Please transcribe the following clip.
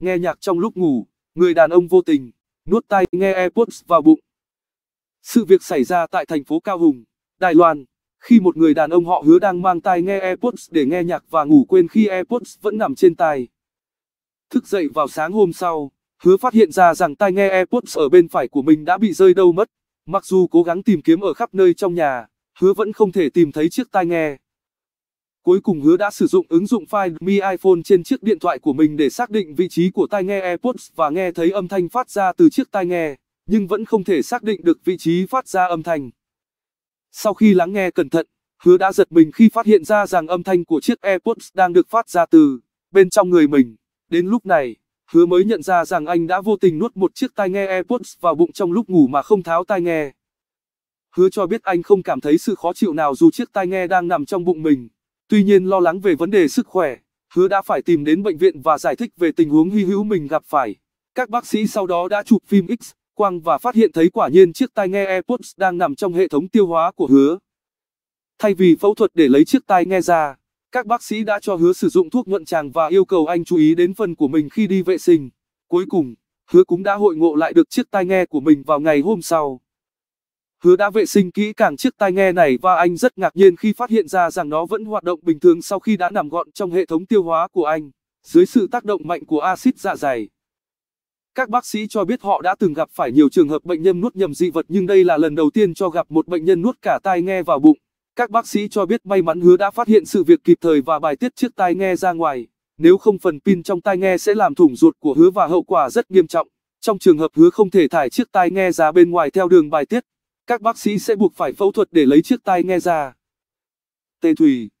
nghe nhạc trong lúc ngủ, người đàn ông vô tình, nuốt tai nghe AirPods vào bụng. Sự việc xảy ra tại thành phố Cao Hùng, Đài Loan, khi một người đàn ông họ hứa đang mang tai nghe AirPods để nghe nhạc và ngủ quên khi AirPods vẫn nằm trên tai. Thức dậy vào sáng hôm sau, hứa phát hiện ra rằng tai nghe AirPods ở bên phải của mình đã bị rơi đâu mất. Mặc dù cố gắng tìm kiếm ở khắp nơi trong nhà, hứa vẫn không thể tìm thấy chiếc tai nghe. Cuối cùng hứa đã sử dụng ứng dụng Find My iPhone trên chiếc điện thoại của mình để xác định vị trí của tai nghe AirPods và nghe thấy âm thanh phát ra từ chiếc tai nghe, nhưng vẫn không thể xác định được vị trí phát ra âm thanh. Sau khi lắng nghe cẩn thận, hứa đã giật mình khi phát hiện ra rằng âm thanh của chiếc AirPods đang được phát ra từ bên trong người mình. Đến lúc này, hứa mới nhận ra rằng anh đã vô tình nuốt một chiếc tai nghe AirPods vào bụng trong lúc ngủ mà không tháo tai nghe. Hứa cho biết anh không cảm thấy sự khó chịu nào dù chiếc tai nghe đang nằm trong bụng mình. Tuy nhiên lo lắng về vấn đề sức khỏe, hứa đã phải tìm đến bệnh viện và giải thích về tình huống hy hữu mình gặp phải. Các bác sĩ sau đó đã chụp phim X quang và phát hiện thấy quả nhiên chiếc tai nghe AirPods đang nằm trong hệ thống tiêu hóa của hứa. Thay vì phẫu thuật để lấy chiếc tai nghe ra, các bác sĩ đã cho hứa sử dụng thuốc nhuận tràng và yêu cầu anh chú ý đến phần của mình khi đi vệ sinh. Cuối cùng, hứa cũng đã hội ngộ lại được chiếc tai nghe của mình vào ngày hôm sau. Hứa đã vệ sinh kỹ càng chiếc tai nghe này và anh rất ngạc nhiên khi phát hiện ra rằng nó vẫn hoạt động bình thường sau khi đã nằm gọn trong hệ thống tiêu hóa của anh, dưới sự tác động mạnh của axit dạ dày. Các bác sĩ cho biết họ đã từng gặp phải nhiều trường hợp bệnh nhân nuốt nhầm dị vật nhưng đây là lần đầu tiên cho gặp một bệnh nhân nuốt cả tai nghe vào bụng. Các bác sĩ cho biết may mắn hứa đã phát hiện sự việc kịp thời và bài tiết chiếc tai nghe ra ngoài, nếu không phần pin trong tai nghe sẽ làm thủng ruột của hứa và hậu quả rất nghiêm trọng. Trong trường hợp hứa không thể thải chiếc tai nghe ra bên ngoài theo đường bài tiết, các bác sĩ sẽ buộc phải phẫu thuật để lấy chiếc tai nghe ra. Tê Thủy.